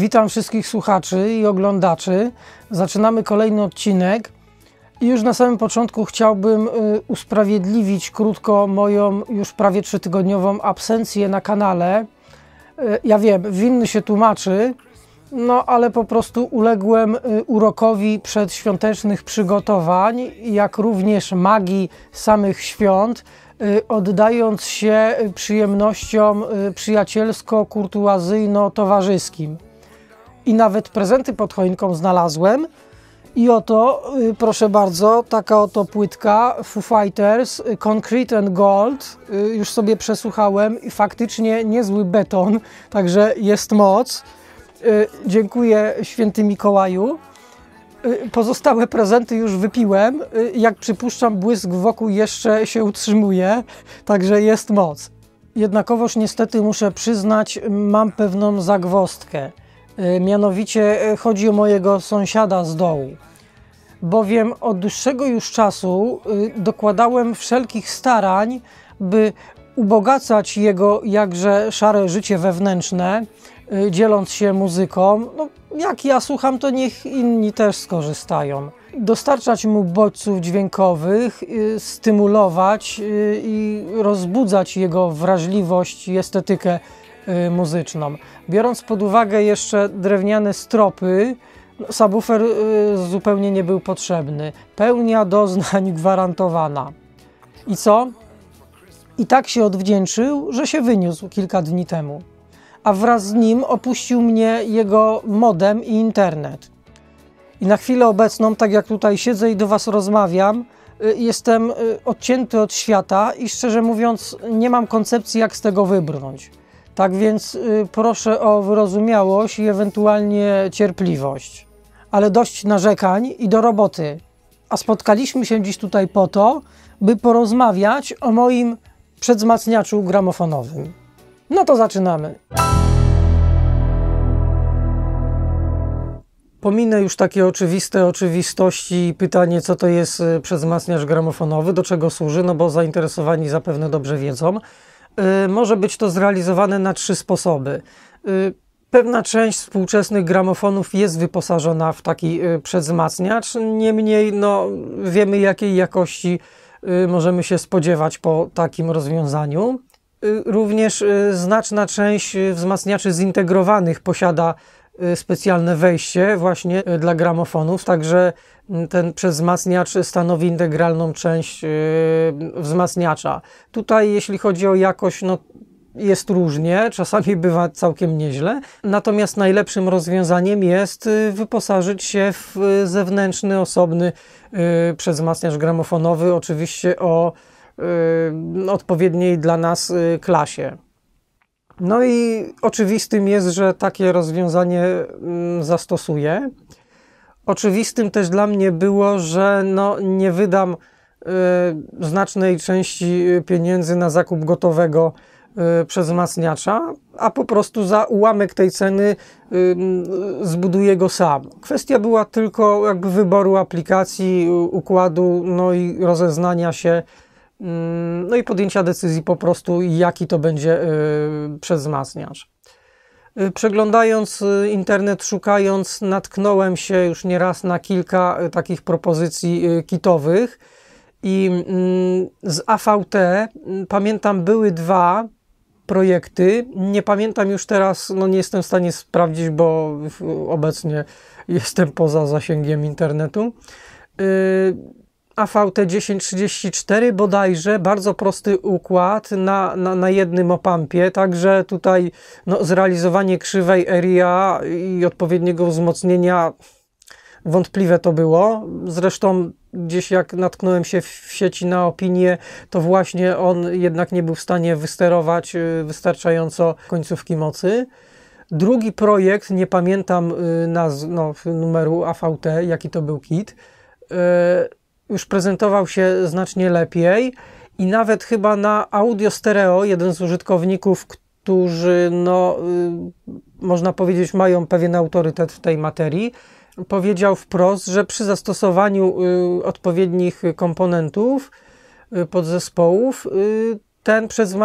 Witam wszystkich słuchaczy i oglądaczy. Zaczynamy kolejny odcinek. I już na samym początku chciałbym y, usprawiedliwić krótko moją już prawie trzytygodniową absencję na kanale. Y, ja wiem, winny się tłumaczy, no ale po prostu uległem y, urokowi przedświątecznych przygotowań, jak również magii samych świąt, oddając się przyjemnościom przyjacielsko-kurtuazyjno-towarzyskim i nawet prezenty pod choinką znalazłem. I oto, y, proszę bardzo, taka oto płytka Foo Fighters y, Concrete and Gold. Y, już sobie przesłuchałem i faktycznie niezły beton, także jest moc. Dziękuję święty Mikołaju. Pozostałe prezenty już wypiłem. Jak przypuszczam, błysk wokół jeszcze się utrzymuje, także jest moc. Jednakowoż niestety muszę przyznać, mam pewną zagwostkę. E, mianowicie e, chodzi o mojego sąsiada z dołu, bowiem od dłuższego już czasu e, dokładałem wszelkich starań, by ubogacać jego jakże szare życie wewnętrzne, dzieląc się muzyką. No, jak ja słucham, to niech inni też skorzystają. Dostarczać mu bodźców dźwiękowych, stymulować i rozbudzać jego wrażliwość i estetykę Y, muzyczną. Biorąc pod uwagę jeszcze drewniane stropy, no, subwoofer y, zupełnie nie był potrzebny. Pełnia doznań gwarantowana. I co? I tak się odwdzięczył, że się wyniósł kilka dni temu. A wraz z nim opuścił mnie jego modem i internet. I na chwilę obecną, tak jak tutaj siedzę i do Was rozmawiam, y, jestem odcięty od świata i szczerze mówiąc, nie mam koncepcji, jak z tego wybrnąć. Tak więc y, proszę o wyrozumiałość i ewentualnie cierpliwość. Ale dość narzekań i do roboty. A spotkaliśmy się dziś tutaj po to, by porozmawiać o moim przedwzmacniaczu gramofonowym. No to zaczynamy. Pominę już takie oczywiste oczywistości i pytanie, co to jest y, przedwzmacniacz gramofonowy, do czego służy, no bo zainteresowani zapewne dobrze wiedzą. Y, może być to zrealizowane na trzy sposoby. Y, pewna część współczesnych gramofonów jest wyposażona w taki y, przedzmacniacz, niemniej no, wiemy jakiej jakości możemy się spodziewać po takim rozwiązaniu. Również znaczna część wzmacniaczy zintegrowanych posiada Y, specjalne wejście właśnie y, dla gramofonów, także mm, ten przezmacniacz stanowi integralną część y, wzmacniacza. Tutaj jeśli chodzi o jakość, no jest różnie, czasami bywa całkiem nieźle, natomiast najlepszym rozwiązaniem jest wyposażyć się w zewnętrzny, osobny przezmacniacz gramofonowy, oczywiście o odpowiedniej dla nas klasie. No i oczywistym jest, że takie rozwiązanie mm, zastosuję. Oczywistym też dla mnie było, że no nie wydam y, znacznej części y, pieniędzy na zakup gotowego y, przez wzmacniacza, a po prostu za ułamek tej ceny y, zbuduję go sam. Kwestia była tylko jakby wyboru aplikacji, układu, no i rozeznania się Mm, no i podjęcia decyzji po prostu, jaki to będzie y, przez y, Przeglądając y, internet, szukając, natknąłem się już nieraz na kilka takich propozycji kitowych i mm, z AVT pamiętam były dwa projekty. Nie pamiętam już teraz, no nie jestem w stanie sprawdzić, bo obecnie jestem poza zasięgiem internetu AVT 1034 bodajże, bardzo prosty układ na, na, na jednym opampie, także tutaj no, zrealizowanie krzywej area i odpowiedniego wzmocnienia wątpliwe to było. Zresztą gdzieś jak natknąłem się w sieci na opinię, to właśnie on jednak nie był w stanie wysterować y, wystarczająco końcówki mocy. Drugi projekt, nie pamiętam y, naz- no, numeru AVT, jaki to był kit, y, już prezentował się znacznie lepiej i nawet chyba na audio stereo jeden z użytkowników, którzy no, y, można powiedzieć mają pewien autorytet w tej materii, powiedział wprost, że przy zastosowaniu y, odpowiednich komponentów y, podzespołów ten przez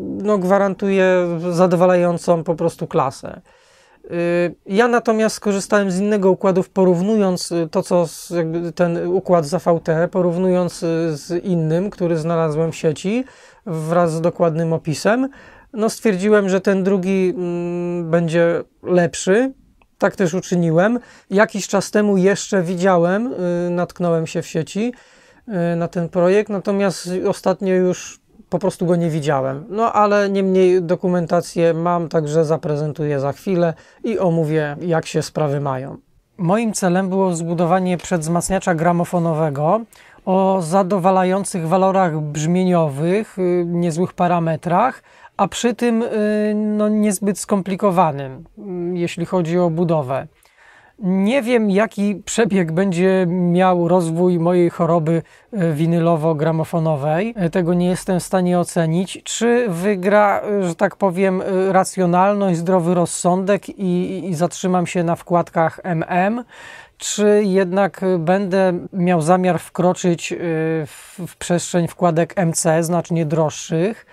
no, gwarantuje zadowalającą po prostu klasę. Y, ja natomiast skorzystałem z innego układu, porównując y, to, co ten układ za VT, porównując y, z innym, który znalazłem w sieci wraz z dokładnym opisem. No stwierdziłem, że ten drugi mm, będzie lepszy. Tak też uczyniłem. Jakiś czas temu jeszcze widziałem, natknąłem się w sieci na ten projekt, natomiast ostatnio już po prostu go nie widziałem. No ale niemniej dokumentację mam, także zaprezentuję za chwilę i omówię, jak się sprawy mają. Moim celem było zbudowanie przedwzmacniacza gramofonowego o zadowalających walorach brzmieniowych, y, niezłych parametrach, a przy tym y, no, niezbyt skomplikowanym, y, jeśli chodzi o budowę. Nie wiem, jaki przebieg będzie miał rozwój mojej choroby e, winylowo-gramofonowej. E, tego nie jestem w stanie ocenić. Czy wygra, e, że tak powiem, racjonalność, zdrowy rozsądek i, i zatrzymam się na wkładkach MM? Czy jednak będę miał zamiar wkroczyć w, w przestrzeń wkładek MC, znacznie droższych?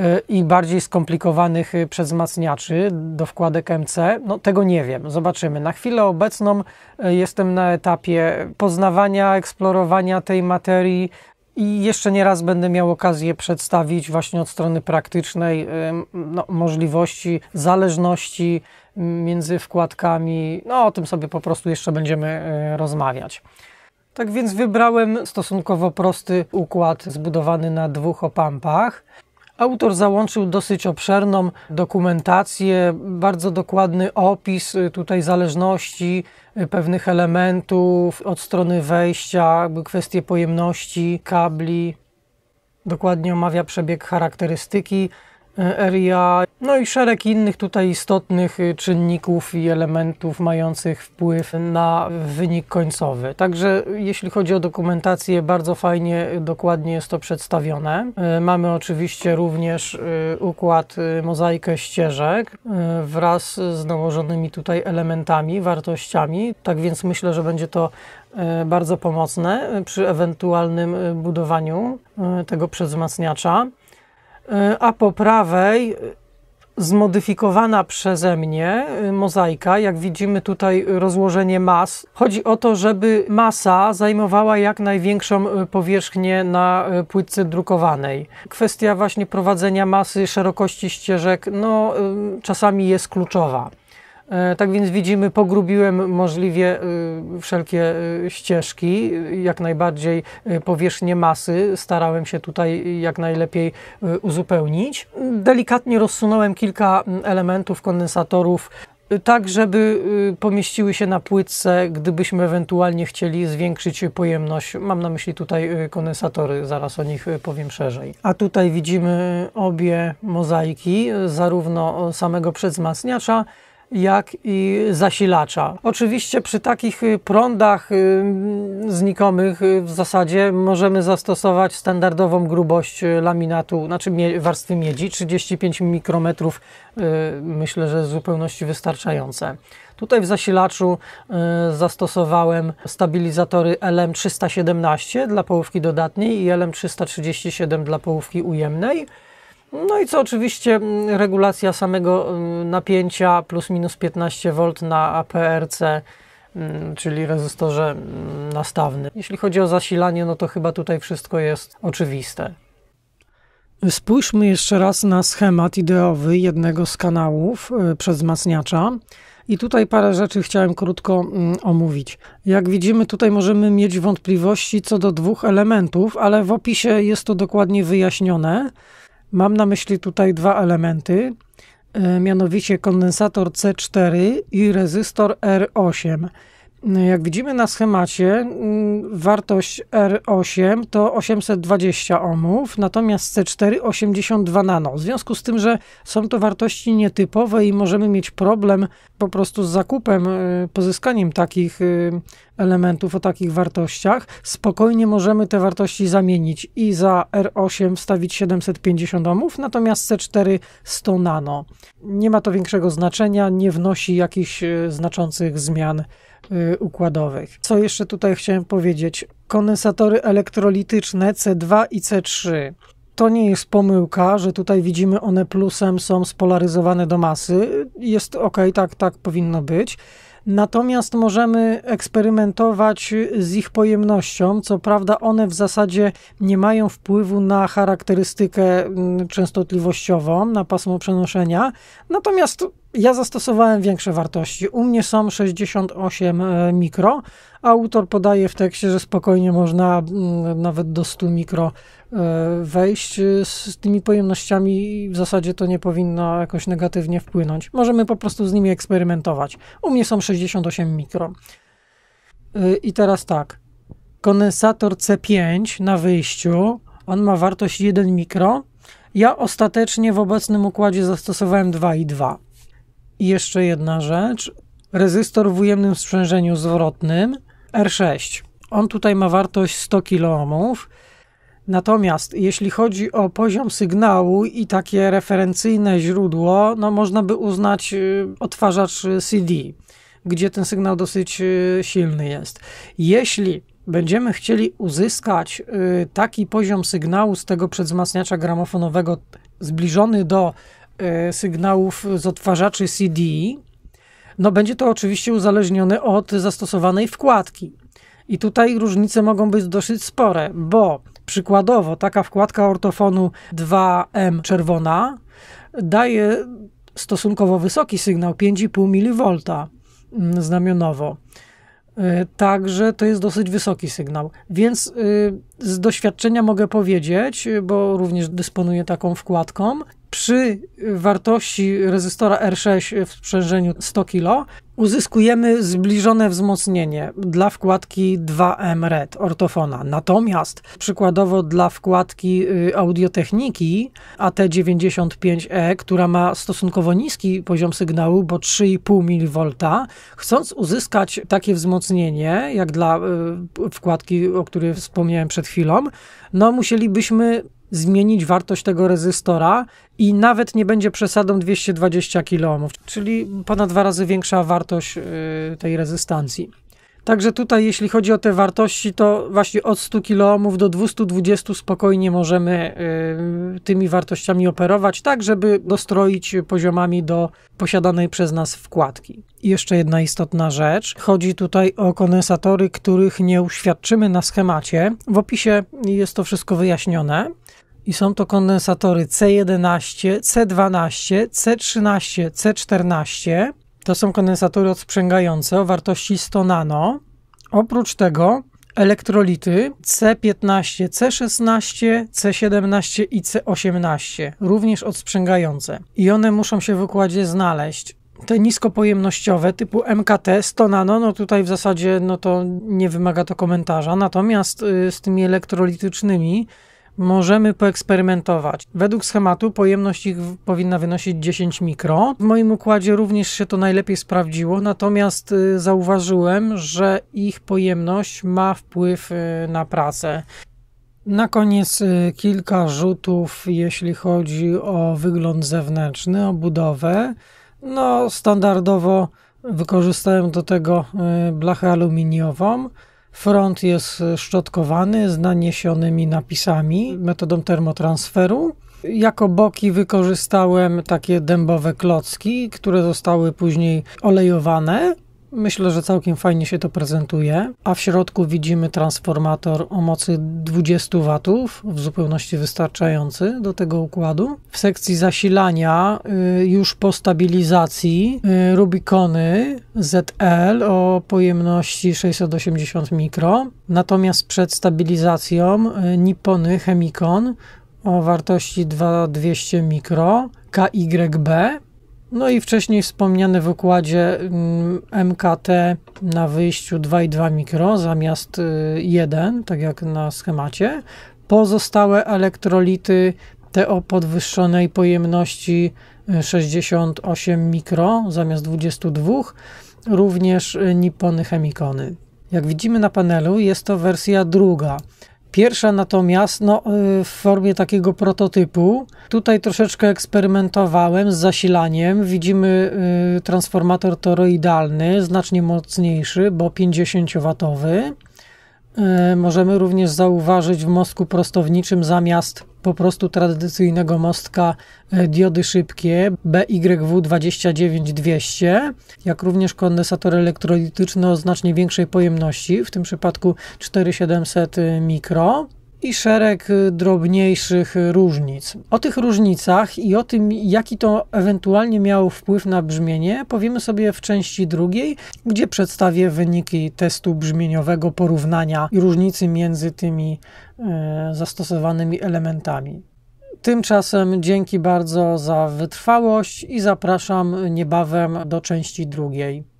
E, i bardziej skomplikowanych y, przezmacniaczy do wkładek MC? No tego nie wiem, zobaczymy. Na chwilę obecną e, jestem na etapie poznawania, eksplorowania tej materii i jeszcze nie raz będę miał okazję przedstawić właśnie od strony praktycznej y, no, możliwości, zależności między wkładkami. No o tym sobie po prostu jeszcze będziemy y, rozmawiać. Tak więc wybrałem stosunkowo prosty układ zbudowany na dwóch opampach. Autor załączył dosyć obszerną dokumentację, bardzo dokładny opis y, tutaj zależności y, pewnych elementów od strony wejścia, kwestie pojemności, kabli. Dokładnie omawia przebieg charakterystyki E, RIA, no i szereg innych tutaj istotnych y, czynników i elementów mających wpływ na wynik końcowy. Także jeśli chodzi o dokumentację, bardzo fajnie, y, dokładnie jest to przedstawione. E, mamy oczywiście również y, układ mozaikę ścieżek wraz z nałożonymi tutaj elementami, wartościami. Tak więc myślę, że będzie to bardzo pomocne przy ewentualnym budowaniu tego przedzmacniacza. E, a po prawej e, zmodyfikowana przeze mnie e, mozaika, jak widzimy tutaj rozłożenie mas. Chodzi o to, żeby masa zajmowała jak największą powierzchnię na płytce drukowanej. Kwestia właśnie prowadzenia masy, szerokości ścieżek, no czasami jest kluczowa. E, tak więc widzimy, pogrubiłem możliwie y, wszelkie y, ścieżki, jak najbardziej y, powierzchnię masy starałem się tutaj jak najlepiej uzupełnić. Delikatnie rozsunąłem kilka mm, elementów kondensatorów tak, żeby pomieściły się na płytce, gdybyśmy ewentualnie chcieli zwiększyć pojemność. Mam na myśli tutaj kondensatory, zaraz o nich powiem szerzej. A tutaj widzimy obie mozaiki, zarówno samego przedzmacniacza, jak i zasilacza. Oczywiście przy takich y, prądach y, znikomych y, w zasadzie możemy zastosować standardową grubość laminatu, znaczy warstwy miedzi, 35 mikrometrów myślę, że w zupełności wystarczające. Tutaj w zasilaczu zastosowałem stabilizatory LM317 dla połówki dodatniej i LM337 dla połówki ujemnej. No i co oczywiście mm, regulacja samego mm, napięcia plus minus 15 V na APRC, mm, czyli rezystorze nastawny. Jeśli chodzi o zasilanie, no to chyba tutaj wszystko jest oczywiste. Spójrzmy jeszcze raz na schemat ideowy jednego z kanałów y, przez wzmacniacza. I tutaj parę rzeczy chciałem krótko omówić. Jak widzimy, tutaj możemy mieć wątpliwości co do dwóch elementów, ale w opisie jest to dokładnie wyjaśnione. Mam na myśli tutaj dwa elementy, e, mianowicie kondensator C4 i rezystor R8. Jak widzimy na schemacie, wartość R8 to 820 ohmów, natomiast C4 82 nano. W związku z tym, że są to wartości nietypowe i możemy mieć problem po prostu z zakupem, y, pozyskaniem takich y, elementów o takich wartościach, spokojnie możemy te wartości zamienić i za R8 wstawić 750 ohmów, natomiast C4 100 nano. Nie ma to większego znaczenia, nie wnosi jakichś y, znaczących zmian układowych. Co jeszcze tutaj chciałem powiedzieć? Kondensatory elektrolityczne C2 i C3 to nie jest pomyłka, że tutaj widzimy one plusem, są spolaryzowane do masy. Jest ok, tak, tak powinno być. Natomiast możemy eksperymentować z ich pojemnością. Co prawda, one w zasadzie nie mają wpływu na charakterystykę mm, częstotliwościową, na pasmo przenoszenia. Natomiast ja zastosowałem większe wartości. U mnie są 68 e, mikro. Autor podaje w tekście, że spokojnie można mm, nawet do 100 mikro e, wejść. E, z tymi pojemnościami w zasadzie to nie powinno jakoś negatywnie wpłynąć. Możemy po prostu z nimi eksperymentować. U mnie są 68 mikro. I teraz tak. Kondensator C5 na wyjściu. On ma wartość 1 mikro. Ja ostatecznie w obecnym układzie zastosowałem 2 i 2. I jeszcze jedna rzecz. Rezystor w ujemnym sprzężeniu zwrotnym R6. On tutaj ma wartość 100 kiloohmów. Natomiast jeśli chodzi o poziom sygnału i takie referencyjne źródło, no można by uznać y, odtwarzacz y, CD, gdzie ten sygnał dosyć y, silny jest. Jeśli będziemy chcieli uzyskać taki poziom sygnału z tego przedwzmacniacza gramofonowego zbliżony do E, sygnałów z odtwarzaczy CD, no będzie to oczywiście uzależnione od zastosowanej wkładki. I tutaj różnice mogą być dosyć spore, bo przykładowo taka wkładka ortofonu 2M czerwona daje stosunkowo wysoki sygnał 5,5 mV mm, znamionowo. E, także to jest dosyć wysoki sygnał. Więc y, z doświadczenia mogę powiedzieć, bo również dysponuję taką wkładką, przy wartości rezystora R6 w sprzężeniu 100 kg uzyskujemy zbliżone wzmocnienie dla wkładki 2M RED ortofona. Natomiast przykładowo dla wkładki y, audiotechniki AT95E, e, która ma stosunkowo niski poziom sygnału, bo 3,5 mV, chcąc uzyskać takie wzmocnienie, jak dla y, wkładki, o której wspomniałem przed chwilą, no musielibyśmy zmienić wartość tego rezystora i nawet nie będzie przesadą 220 kOhm, czyli ponad dwa razy większa wartość y, tej rezystancji. Także tutaj, jeśli chodzi o te wartości, to właśnie od 100 kOhm do 220 spokojnie możemy y, tymi wartościami operować, tak żeby dostroić poziomami do posiadanej przez nas wkładki. I jeszcze jedna istotna rzecz. Chodzi tutaj o kondensatory, których nie uświadczymy na schemacie. W opisie jest to wszystko wyjaśnione i są to kondensatory C11, C12, C13, C14. To są kondensatory odsprzęgające o wartości 100 nano. Oprócz tego elektrolity C15, C16, C17 i C18, również odsprzęgające. I one muszą się w układzie znaleźć. Te niskopojemnościowe typu MKT 100 nano, no tutaj w zasadzie no to nie wymaga to komentarza. Natomiast y, z tymi elektrolitycznymi możemy poeksperymentować. Według schematu pojemność ich powinna wynosić 10 mikro. W moim układzie również się to najlepiej sprawdziło, natomiast y, zauważyłem, że ich pojemność ma wpływ y, na pracę. Na koniec y, kilka rzutów, jeśli chodzi o wygląd zewnętrzny, o budowę. No, standardowo wykorzystałem do tego blachę aluminiową. Front jest e, szczotkowany z naniesionymi napisami metodą termotransferu. Jako boki wykorzystałem takie dębowe klocki, które zostały później olejowane. Myślę, że całkiem fajnie się to prezentuje, a w środku widzimy transformator o mocy 20 W, w zupełności wystarczający do tego układu. W sekcji zasilania y, już po stabilizacji y, Rubikony ZL o pojemności 680 mikro, natomiast przed stabilizacją y, Nippony Chemicon o wartości 2200 mikro KYB no i wcześniej wspomniane w układzie MKT mm, na wyjściu 2,2 mikro zamiast 1, y, tak jak na schemacie. Pozostałe elektrolity te o podwyższonej pojemności 68 y, mikro zamiast 22, również y, Nippony chemikony. Jak widzimy na panelu jest to wersja druga. Pierwsza natomiast no, y, w formie takiego prototypu. Tutaj troszeczkę eksperymentowałem z zasilaniem. Widzimy y, transformator toroidalny, znacznie mocniejszy, bo 50W. E, możemy również zauważyć w mostku prostowniczym zamiast po prostu tradycyjnego mostka e, diody szybkie BYW 29200, jak również kondensator elektrolityczny o znacznie większej pojemności, w tym przypadku 4700 mikro i szereg y, drobniejszych y, różnic. O tych różnicach i o tym, jaki to ewentualnie miało wpływ na brzmienie, powiemy sobie w części drugiej, gdzie przedstawię wyniki testu brzmieniowego porównania i różnicy między tymi y, zastosowanymi elementami. Tymczasem dzięki bardzo za wytrwałość i zapraszam niebawem do części drugiej.